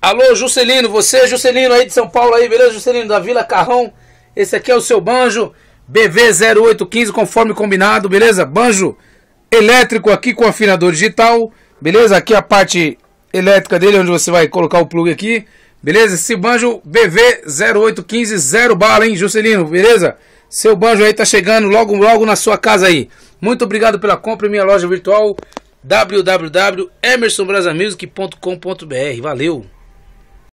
Alô, Juscelino, você, Juscelino aí de São Paulo aí, beleza? Juscelino da Vila Carrão. Esse aqui é o seu banjo BV0815, conforme combinado, beleza? Banjo elétrico aqui com afinador digital, beleza? Aqui a parte elétrica dele, onde você vai colocar o plug aqui, beleza? Esse banjo BV0815, zero bala, hein, Juscelino, beleza? Seu banjo aí tá chegando logo, logo na sua casa aí. Muito obrigado pela compra em minha loja virtual www.emersonbrasamusic.com.br. Valeu!